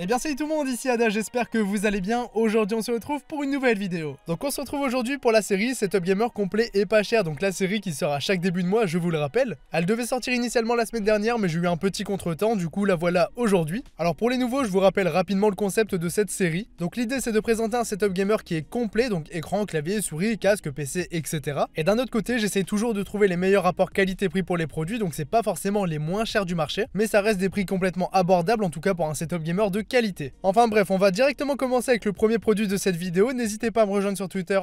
Et eh bien salut tout le monde, ici Ada, j'espère que vous allez bien. Aujourd'hui on se retrouve pour une nouvelle vidéo. Donc on se retrouve aujourd'hui pour la série Setup Gamer complet et pas cher. Donc la série qui sort à chaque début de mois, je vous le rappelle. Elle devait sortir initialement la semaine dernière mais j'ai eu un petit contretemps, du coup la voilà aujourd'hui. Alors pour les nouveaux, je vous rappelle rapidement le concept de cette série. Donc l'idée c'est de présenter un setup gamer qui est complet, donc écran, clavier, souris, casque, PC, etc. Et d'un autre côté, j'essaie toujours de trouver les meilleurs rapports qualité-prix pour les produits, donc c'est pas forcément les moins chers du marché, mais ça reste des prix complètement abordables en tout cas pour un setup gamer de qualité. Enfin bref, on va directement commencer avec le premier produit de cette vidéo. N'hésitez pas à me rejoindre sur Twitter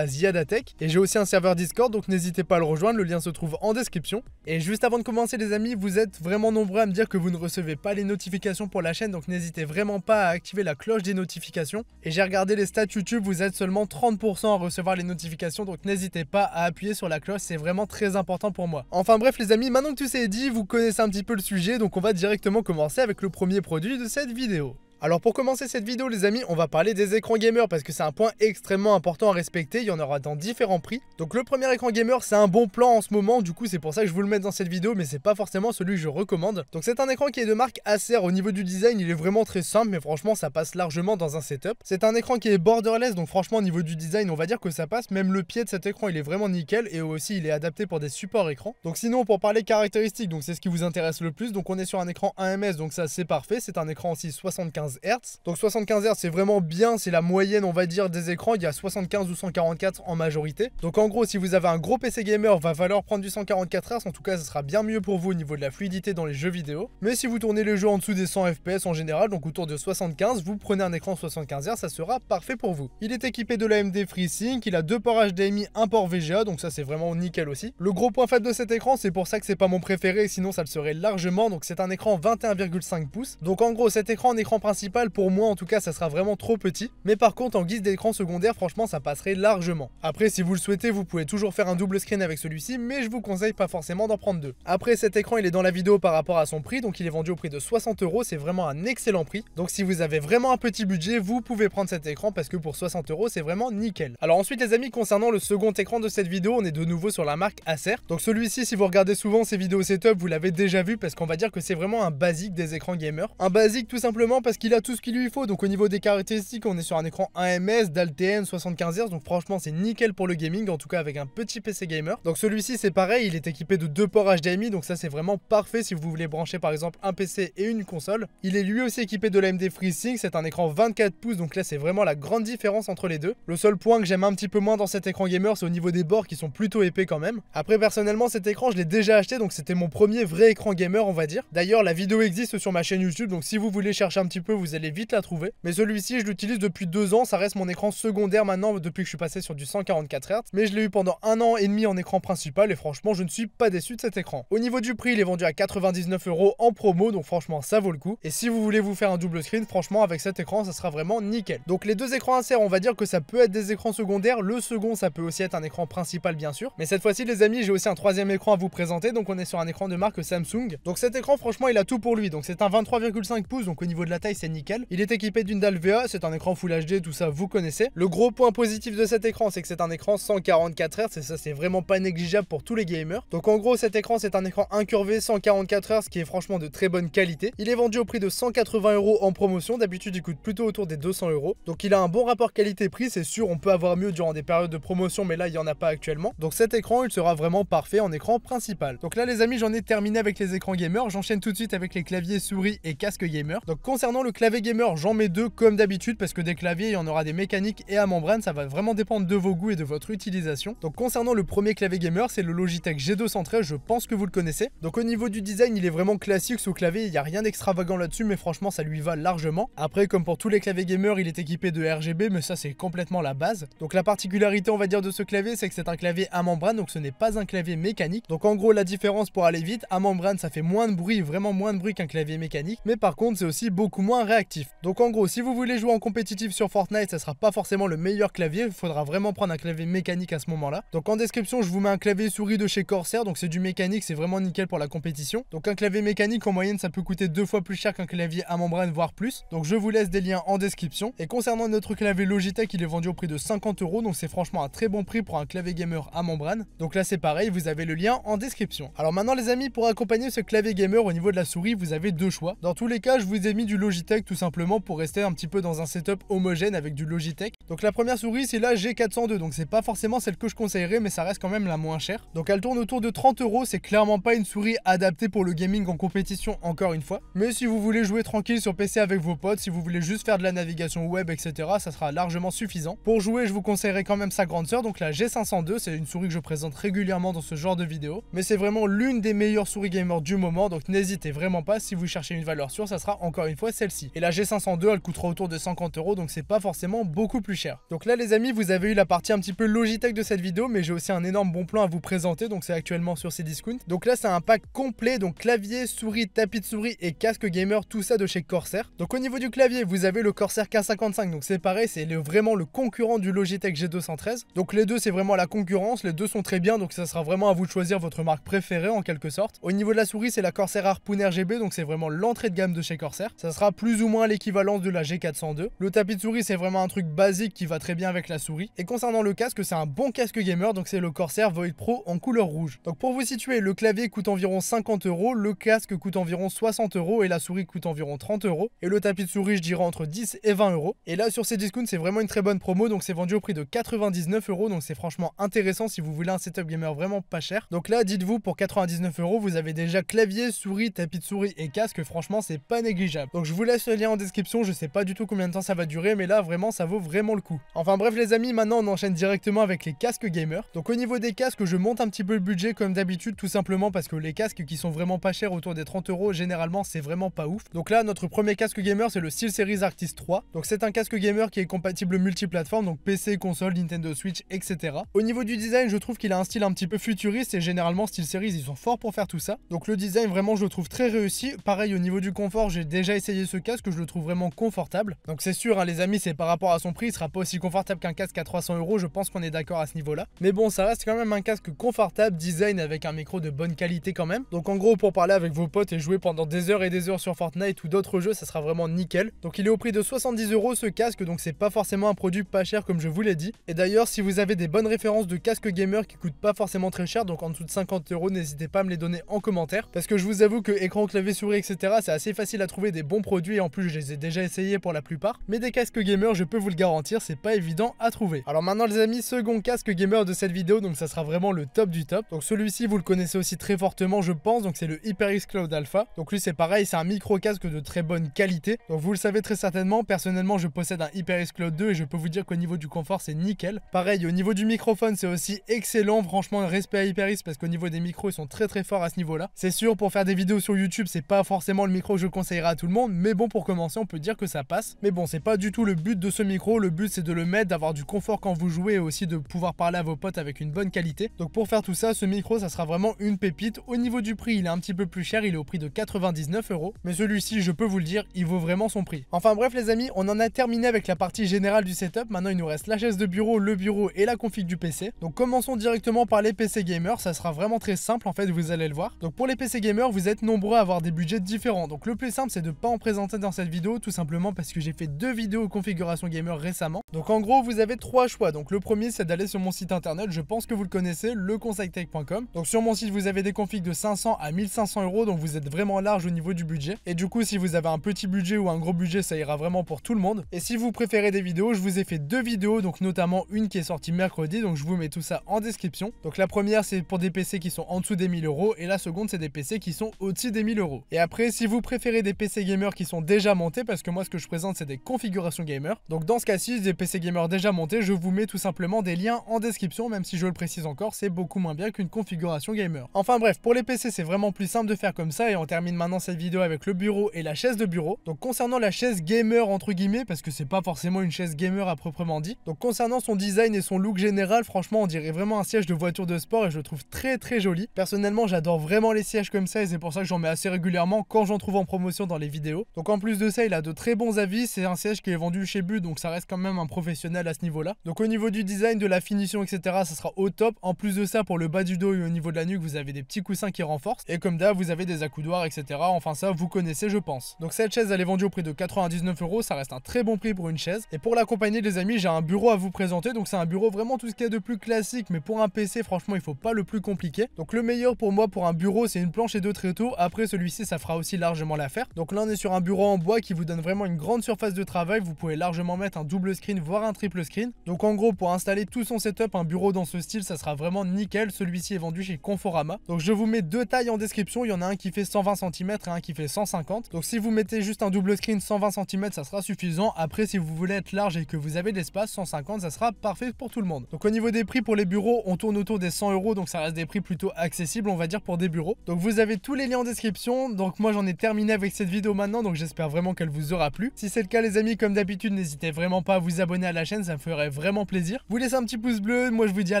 @ziadatech et j'ai aussi un serveur Discord donc n'hésitez pas à le rejoindre, le lien se trouve en description. Et juste avant de commencer les amis, vous êtes vraiment nombreux à me dire que vous ne recevez pas les notifications pour la chaîne donc n'hésitez vraiment pas à activer la cloche des notifications. Et j'ai regardé les stats YouTube, vous êtes seulement 30% à recevoir les notifications donc n'hésitez pas à appuyer sur la cloche, c'est vraiment très important pour moi. Enfin bref les amis, maintenant que tout c'est dit, vous connaissez un petit peu le sujet donc on va directement commencer avec le premier produit de cette vidéo. Alors pour commencer cette vidéo les amis, on va parler des écrans gamers parce que c'est un point extrêmement important à respecter, il y en aura dans différents prix. Donc le premier écran gamer c'est un bon plan en ce moment, du coup c'est pour ça que je vous le mets dans cette vidéo mais c'est pas forcément celui que je recommande. Donc c'est un écran qui est de marque Acer, au niveau du design il est vraiment très simple mais franchement ça passe largement dans un setup. C'est un écran qui est borderless donc franchement au niveau du design on va dire que ça passe, même le pied de cet écran il est vraiment nickel et aussi il est adapté pour des supports écrans. Donc sinon pour parler caractéristiques donc c'est ce qui vous intéresse le plus, donc on est sur un écran 1ms donc ça c'est parfait, c'est un écran aussi 75 Hertz. Donc 75 Hz, c'est vraiment bien, c'est la moyenne, on va dire, des écrans. Il y a 75 ou 144 en majorité. Donc en gros, si vous avez un gros PC gamer, va falloir prendre du 144 Hz. En tout cas, ce sera bien mieux pour vous au niveau de la fluidité dans les jeux vidéo. Mais si vous tournez le jeu en dessous des 100 FPS en général, donc autour de 75, vous prenez un écran 75 Hz, ça sera parfait pour vous. Il est équipé de l'AMD FreeSync, il a deux ports HDMI, un port VGA, donc ça c'est vraiment nickel aussi. Le gros point faible de cet écran, c'est pour ça que c'est pas mon préféré, sinon ça le serait largement. Donc c'est un écran 21,5 pouces. Donc en gros, cet écran en écran principal pour moi en tout cas, ça sera vraiment trop petit. Mais par contre, en guise d'écran secondaire, franchement, ça passerait largement. Après, si vous le souhaitez, vous pouvez toujours faire un double screen avec celui-ci, mais je vous conseille pas forcément d'en prendre deux. Après, cet écran, il est dans la vidéo par rapport à son prix, donc il est vendu au prix de 60 euros. C'est vraiment un excellent prix. Donc si vous avez vraiment un petit budget, vous pouvez prendre cet écran parce que pour 60 euros, c'est vraiment nickel. Alors ensuite, les amis, concernant le second écran de cette vidéo, on est de nouveau sur la marque Acer. Donc celui-ci, si vous regardez souvent ces vidéos setup, vous l'avez déjà vu parce qu'on va dire que c'est vraiment un basique des écrans gamer. Un basique tout simplement parce qu'il il a tout ce qu'il lui faut. Donc au niveau des caractéristiques, on est sur un écran 1ms d'Alten 75Hz. Donc franchement, c'est nickel pour le gaming, en tout cas avec un petit PC gamer. Donc celui-ci, c'est pareil, il est équipé de deux ports HDMI. Donc ça, c'est vraiment parfait si vous voulez brancher par exemple un PC et une console. Il est lui aussi équipé de l'AMD FreeSync. C'est un écran 24 pouces. Donc là, c'est vraiment la grande différence entre les deux. Le seul point que j'aime un petit peu moins dans cet écran gamer, c'est au niveau des bords qui sont plutôt épais quand même. Après, personnellement, cet écran, je l'ai déjà acheté. Donc c'était mon premier vrai écran gamer, on va dire. D'ailleurs, la vidéo existe sur ma chaîne YouTube. Donc si vous voulez chercher un petit peu, vous allez vite la trouver. Mais celui-ci, je l'utilise depuis deux ans, ça reste mon écran secondaire maintenant depuis que je suis passé sur du 144 Hz. Mais je l'ai eu pendant un an et demi en écran principal et franchement, je ne suis pas déçu de cet écran. Au niveau du prix, il est vendu à 99 euros en promo, donc franchement, ça vaut le coup. Et si vous voulez vous faire un double screen, franchement, avec cet écran, ça sera vraiment nickel. Donc les deux écrans inserts, on va dire que ça peut être des écrans secondaires. Le second, ça peut aussi être un écran principal, bien sûr. Mais cette fois-ci, les amis, j'ai aussi un troisième écran à vous présenter. Donc on est sur un écran de marque Samsung. Donc cet écran, franchement, il a tout pour lui. Donc c'est un 23,5 pouces. Donc au niveau de la taille, c'est nickel. Il est équipé d'une dalle VA, c'est un écran Full HD, tout ça vous connaissez. Le gros point positif de cet écran, c'est que c'est un écran 144 Hz et ça c'est vraiment pas négligeable pour tous les gamers. Donc en gros cet écran c'est un écran incurvé 144 Hz qui est franchement de très bonne qualité. Il est vendu au prix de 180€ en promotion, d'habitude il coûte plutôt autour des 200€, Donc il a un bon rapport qualité-prix, c'est sûr on peut avoir mieux durant des périodes de promotion mais là il n'y en a pas actuellement. Donc cet écran il sera vraiment parfait en écran principal. Donc là les amis j'en ai terminé avec les écrans gamers, j'enchaîne tout de suite avec les claviers souris et casque gamer. Donc concernant le clavier gamer, j'en mets deux comme d'habitude parce que des claviers, il y en aura des mécaniques et à membrane, ça va vraiment dépendre de vos goûts et de votre utilisation. Donc concernant le premier clavier gamer, c'est le Logitech G213, je pense que vous le connaissez. Donc au niveau du design, il est vraiment classique ce clavier, il n'y a rien d'extravagant là-dessus, mais franchement, ça lui va largement. Après, comme pour tous les claviers gamer, il est équipé de RGB, mais ça, c'est complètement la base. Donc la particularité, on va dire, de ce clavier, c'est que c'est un clavier à membrane, donc ce n'est pas un clavier mécanique. Donc en gros, la différence pour aller vite, à membrane, ça fait moins de bruit, vraiment moins de bruit qu'un clavier mécanique, mais par contre, c'est aussi beaucoup moins réactif. Donc en gros, si vous voulez jouer en compétitif sur Fortnite, ça sera pas forcément le meilleur clavier, il faudra vraiment prendre un clavier mécanique à ce moment-là. Donc en description, je vous mets un clavier souris de chez Corsair, donc c'est du mécanique, c'est vraiment nickel pour la compétition. Donc un clavier mécanique, en moyenne, ça peut coûter deux fois plus cher qu'un clavier à membrane, voire plus. Donc je vous laisse des liens en description. Et concernant notre clavier Logitech, il est vendu au prix de 50 euros, donc c'est franchement un très bon prix pour un clavier gamer à membrane. Donc là, c'est pareil, vous avez le lien en description. Alors maintenant, les amis, pour accompagner ce clavier gamer au niveau de la souris, vous avez deux choix. Dans tous les cas, je vous ai mis du Logitech tout simplement pour rester un petit peu dans un setup homogène avec du Logitech. Donc la première souris c'est la G402 donc c'est pas forcément celle que je conseillerais mais ça reste quand même la moins chère. Donc elle tourne autour de 30 euros, c'est clairement pas une souris adaptée pour le gaming en compétition encore une fois. Mais si vous voulez jouer tranquille sur PC avec vos potes, si vous voulez juste faire de la navigation web etc ça sera largement suffisant. Pour jouer je vous conseillerais quand même sa grande sœur donc la G502 c'est une souris que je présente régulièrement dans ce genre de vidéos mais c'est vraiment l'une des meilleures souris gamer du moment donc n'hésitez vraiment pas si vous cherchez une valeur sûre ça sera encore une fois celle-ci. Et la G502, elle coûtera autour de 50 euros, donc c'est pas forcément beaucoup plus cher. Donc là, les amis, vous avez eu la partie un petit peu Logitech de cette vidéo, mais j'ai aussi un énorme bon plan à vous présenter, donc c'est actuellement sur ces discounts Donc là, c'est un pack complet, donc clavier, souris, tapis de souris et casque gamer, tout ça de chez Corsair. Donc au niveau du clavier, vous avez le Corsair K55, donc c'est pareil, c'est vraiment le concurrent du Logitech G213. Donc les deux, c'est vraiment la concurrence, les deux sont très bien, donc ça sera vraiment à vous de choisir votre marque préférée en quelque sorte. Au niveau de la souris, c'est la Corsair Harpoon RGB, donc c'est vraiment l'entrée de gamme de chez Corsair. Ça sera ou moins l'équivalence de la G402. Le tapis de souris, c'est vraiment un truc basique qui va très bien avec la souris. Et concernant le casque, c'est un bon casque gamer, donc c'est le Corsair Void Pro en couleur rouge. Donc pour vous situer, le clavier coûte environ 50 euros, le casque coûte environ 60 euros et la souris coûte environ 30 euros. Et le tapis de souris, je dirais entre 10 et 20 euros. Et là, sur ces discounts, c'est vraiment une très bonne promo, donc c'est vendu au prix de 99 euros, donc c'est franchement intéressant si vous voulez un setup gamer vraiment pas cher. Donc là, dites-vous, pour 99 euros, vous avez déjà clavier, souris, tapis de souris et casque, franchement, c'est pas négligeable. Donc je vous laisse ce lien en description, je sais pas du tout combien de temps ça va durer, mais là vraiment ça vaut vraiment le coup. Enfin bref les amis, maintenant on enchaîne directement avec les casques gamer. Donc au niveau des casques, je monte un petit peu le budget comme d'habitude, tout simplement parce que les casques qui sont vraiment pas chers autour des 30 euros, généralement c'est vraiment pas ouf. Donc là notre premier casque gamer c'est le SteelSeries Artist 3. Donc c'est un casque gamer qui est compatible multiplateforme, donc PC, console, Nintendo Switch, etc. Au niveau du design, je trouve qu'il a un style un petit peu futuriste et généralement SteelSeries ils sont forts pour faire tout ça. Donc le design vraiment je le trouve très réussi. Pareil au niveau du confort, j'ai déjà essayé ce casque casque que je le trouve vraiment confortable. Donc c'est sûr, hein, les amis, c'est par rapport à son prix, il sera pas aussi confortable qu'un casque à 300 euros. Je pense qu'on est d'accord à ce niveau-là. Mais bon, ça reste quand même un casque confortable, design avec un micro de bonne qualité quand même. Donc en gros, pour parler avec vos potes et jouer pendant des heures et des heures sur Fortnite ou d'autres jeux, ça sera vraiment nickel. Donc il est au prix de 70 euros ce casque, donc c'est pas forcément un produit pas cher comme je vous l'ai dit. Et d'ailleurs, si vous avez des bonnes références de casque gamer qui coûtent pas forcément très cher, donc en dessous de 50 euros, n'hésitez pas à me les donner en commentaire. Parce que je vous avoue que écran, clavier, souris, etc., c'est assez facile à trouver des bons produits en plus je les ai déjà essayés pour la plupart, mais des casques gamer je peux vous le garantir c'est pas évident à trouver. Alors maintenant les amis, second casque gamer de cette vidéo donc ça sera vraiment le top du top. Donc celui-ci vous le connaissez aussi très fortement je pense, donc c'est le HyperX Cloud Alpha. Donc lui c'est pareil, c'est un micro casque de très bonne qualité. Donc vous le savez très certainement, personnellement je possède un HyperX Cloud 2 et je peux vous dire qu'au niveau du confort c'est nickel. Pareil au niveau du microphone c'est aussi excellent, franchement respect à HyperX parce qu'au niveau des micros ils sont très très forts à ce niveau là. C'est sûr pour faire des vidéos sur YouTube c'est pas forcément le micro que je conseillerais à tout le monde mais bon pour commencer, on peut dire que ça passe. Mais bon, c'est pas du tout le but de ce micro, le but c'est de le mettre, d'avoir du confort quand vous jouez et aussi de pouvoir parler à vos potes avec une bonne qualité. Donc pour faire tout ça, ce micro ça sera vraiment une pépite. Au niveau du prix, il est un petit peu plus cher, il est au prix de 99 euros. Mais celui-ci, je peux vous le dire, il vaut vraiment son prix. Enfin bref les amis, on en a terminé avec la partie générale du setup. Maintenant, il nous reste la chaise de bureau, le bureau et la config du PC. Donc commençons directement par les PC gamers, ça sera vraiment très simple en fait, vous allez le voir. Donc pour les PC gamers, vous êtes nombreux à avoir des budgets différents. Donc le plus simple, c'est de pas en présenter dans cette vidéo tout simplement parce que j'ai fait deux vidéos configuration gamer récemment. Donc en gros vous avez trois choix. Donc le premier c'est d'aller sur mon site internet, je pense que vous le connaissez, leconseiltech.com. Donc sur mon site vous avez des configs de 500 à 1500 euros donc vous êtes vraiment large au niveau du budget. Et du coup si vous avez un petit budget ou un gros budget ça ira vraiment pour tout le monde. Et si vous préférez des vidéos je vous ai fait deux vidéos donc notamment une qui est sortie mercredi donc je vous mets tout ça en description. Donc la première c'est pour des PC qui sont en dessous des 1000 euros et la seconde c'est des PC qui sont au-dessus des 1000 euros. Et après si vous préférez des PC gamers qui sont déjà montés parce que moi ce que je présente c'est des configurations gamer. Donc dans ce cas-ci, des PC gamer déjà montés, je vous mets tout simplement des liens en description, même si je le précise encore, c'est beaucoup moins bien qu'une configuration gamer. Enfin bref, pour les PC c'est vraiment plus simple de faire comme ça et on termine maintenant cette vidéo avec le bureau et la chaise de bureau. Donc concernant la chaise gamer entre guillemets, parce que c'est pas forcément une chaise gamer à proprement dit. Donc concernant son design et son look général, franchement on dirait vraiment un siège de voiture de sport et je le trouve très très joli. Personnellement j'adore vraiment les sièges comme ça et c'est pour ça que j'en mets assez régulièrement quand j'en trouve en promotion dans les vidéos. Donc en plus de ça, il a de très bons avis. C'est un siège qui est vendu chez But, donc ça reste quand même un professionnel à ce niveau-là. Donc au niveau du design, de la finition, etc., ça sera au top. En plus de ça, pour le bas du dos et au niveau de la nuque, vous avez des petits coussins qui renforcent. Et comme d'hab, vous avez des accoudoirs, etc. Enfin ça, vous connaissez, je pense. Donc cette chaise, elle est vendue au prix de 99 euros. Ça reste un très bon prix pour une chaise. Et pour l'accompagner, les amis, j'ai un bureau à vous présenter. Donc c'est un bureau vraiment tout ce qu'il y a de plus classique. Mais pour un PC, franchement, il faut pas le plus compliqué. Donc le meilleur pour moi pour un bureau, c'est une planche et deux tréteaux. Après celui-ci, ça fera aussi largement l'affaire. Donc là, on est sur un bureau en bois qui vous donne vraiment une grande surface de travail. Vous pouvez largement mettre un double screen, voire un triple screen. Donc en gros, pour installer tout son setup, un bureau dans ce style, ça sera vraiment nickel. Celui-ci est vendu chez Conforama. Donc je vous mets deux tailles en description. Il y en a un qui fait 120 cm et un qui fait 150. Donc si vous mettez juste un double screen 120 cm, ça sera suffisant. Après, si vous voulez être large et que vous avez de l'espace, 150, ça sera parfait pour tout le monde. Donc au niveau des prix pour les bureaux, on tourne autour des 100 euros. Donc ça reste des prix plutôt accessibles, on va dire, pour des bureaux. Donc vous avez tous les liens en description. Donc moi, j'en ai terminé avec cette vidéo maintenant. Donc j'ai j'espère vraiment qu'elle vous aura plu. Si c'est le cas les amis, comme d'habitude, n'hésitez vraiment pas à vous abonner à la chaîne, ça me ferait vraiment plaisir. Vous laissez un petit pouce bleu, moi je vous dis à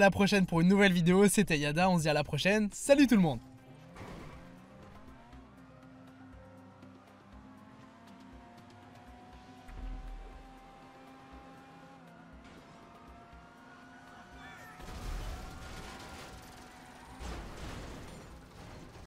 la prochaine pour une nouvelle vidéo, c'était Yada, on se dit à la prochaine, salut tout le monde